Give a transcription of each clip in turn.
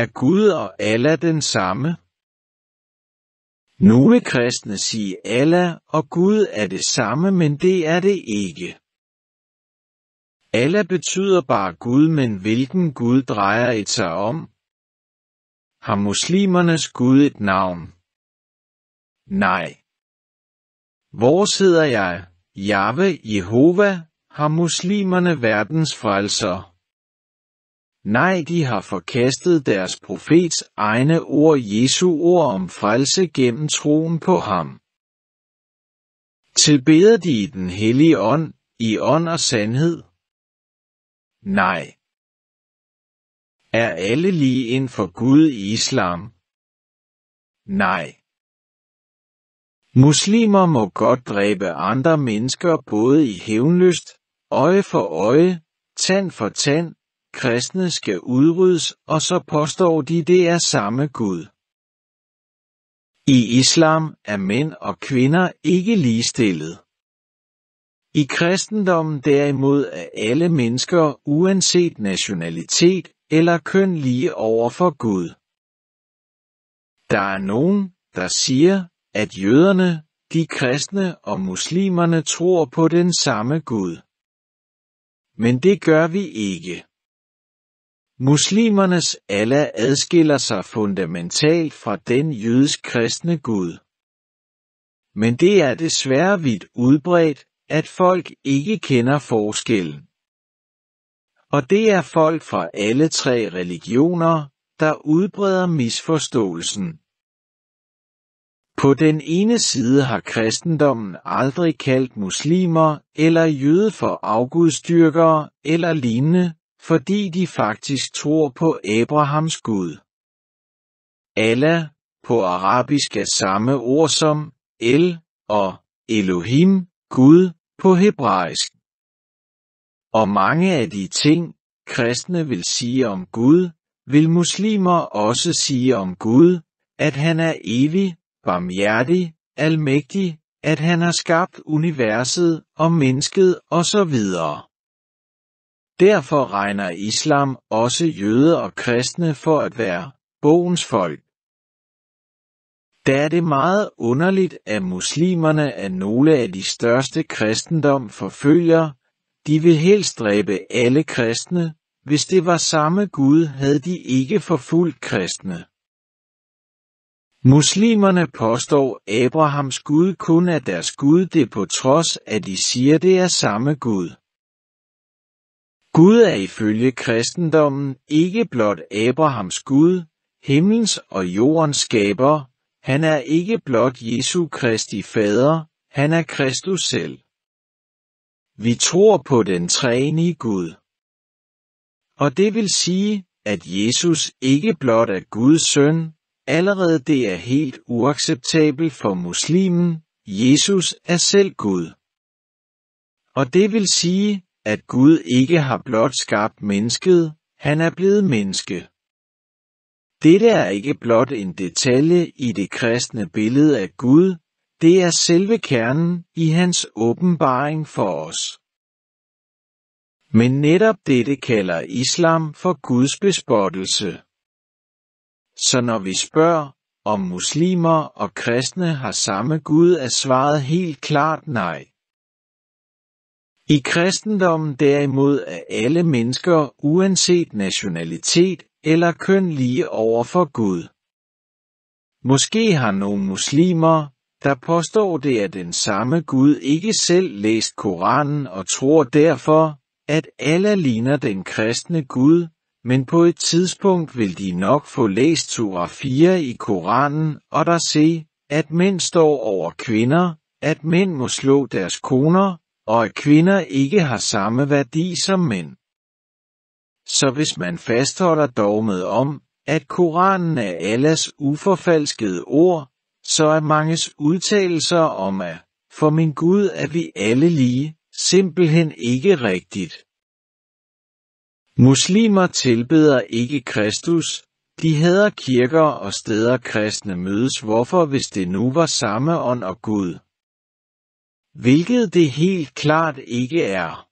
Er Gud og Allah den samme? Nogle kristne siger Allah og Gud er det samme, men det er det ikke. Allah betyder bare Gud, men hvilken Gud drejer et sig om? Har muslimernes Gud et navn? Nej. Hvor sidder jeg? Jahve, Jehova, har muslimerne verdens frelser. Nej, de har forkastet deres profets egne ord Jesu ord om frelse gennem troen på ham. Tilbeder de i den hellige ånd, i ånd og sandhed? Nej. Er alle lige ind for Gud i islam? Nej. Muslimer må godt dræbe andre mennesker både i hævnlyst, øje for øje, tand for tand, kristne skal udryddes, og så påstår de, det er samme Gud. I islam er mænd og kvinder ikke ligestillet. I kristendommen derimod er alle mennesker, uanset nationalitet eller køn, lige over for Gud. Der er nogen, der siger, at jøderne, de kristne og muslimerne tror på den samme Gud. Men det gør vi ikke. Muslimernes Allah adskiller sig fundamentalt fra den jødisk-kristne Gud. Men det er desværre vidt udbredt, at folk ikke kender forskellen. Og det er folk fra alle tre religioner, der udbreder misforståelsen. På den ene side har kristendommen aldrig kaldt muslimer eller jøde for afgudstyrkere eller lignende, fordi de faktisk tror på Abrahams Gud. Allah, på arabisk er samme ord som El og Elohim, Gud, på hebraisk. Og mange af de ting, kristne vil sige om Gud, vil muslimer også sige om Gud, at han er evig, barmhjertig, almægtig, at han har skabt universet og mennesket osv. Derfor regner islam også jøder og kristne for at være bogens folk. Der er det meget underligt, at muslimerne er nogle af de største kristendom forfølger. De vil helst dræbe alle kristne. Hvis det var samme Gud, havde de ikke forfulgt kristne. Muslimerne påstår Abrahams Gud kun er deres Gud det på trods, at de siger det er samme Gud. Gud er ifølge kristendommen ikke blot Abrahams Gud, himlens og jordens skaber, han er ikke blot Jesu Kristi fader, han er Kristus selv. Vi tror på den træne Gud. Og det vil sige, at Jesus ikke blot er Guds søn, allerede det er helt uacceptabelt for muslimen, Jesus er selv Gud. Og det vil sige, at Gud ikke har blot skabt mennesket, han er blevet menneske. Dette er ikke blot en detalje i det kristne billede af Gud, det er selve kernen i hans åbenbaring for os. Men netop dette kalder islam for Guds bespottelse. Så når vi spørger, om muslimer og kristne har samme Gud, er svaret helt klart nej. I kristendommen derimod er alle mennesker uanset nationalitet eller køn lige over for Gud. Måske har nogle muslimer, der påstår det er den samme Gud, ikke selv læst Koranen og tror derfor, at alle ligner den kristne Gud, men på et tidspunkt vil de nok få læst surah 4 i Koranen og der se, at mænd står over kvinder, at mænd må slå deres koner, og at kvinder ikke har samme værdi som mænd. Så hvis man fastholder dogmet om, at Koranen er Allahs uforfalskede ord, så er manges udtalelser om at, for min Gud er vi alle lige, simpelthen ikke rigtigt. Muslimer tilbeder ikke Kristus, de hader kirker og steder kristne mødes hvorfor hvis det nu var samme ånd og Gud, hvilket det helt klart ikke er.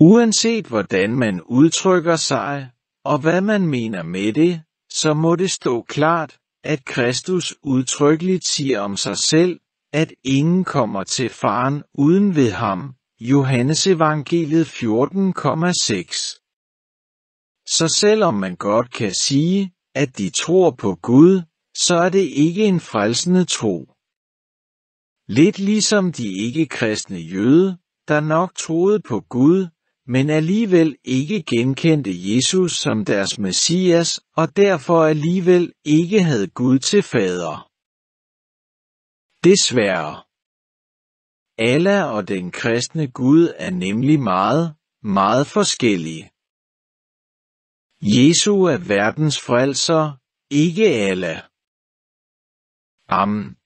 Uanset hvordan man udtrykker sig, og hvad man mener med det, så må det stå klart, at Kristus udtrykkeligt siger om sig selv, at ingen kommer til faren uden ved ham. Johannes evangeliet 14,6 Så selvom man godt kan sige, at de tror på Gud, så er det ikke en frelsende tro. Lidt ligesom de ikke-kristne jøde, der nok troede på Gud, men alligevel ikke genkendte Jesus som deres messias og derfor alligevel ikke havde Gud til fader. Desværre. Allah og den kristne Gud er nemlig meget, meget forskellige. Jesu er verdens frelser, ikke Allah. Amen.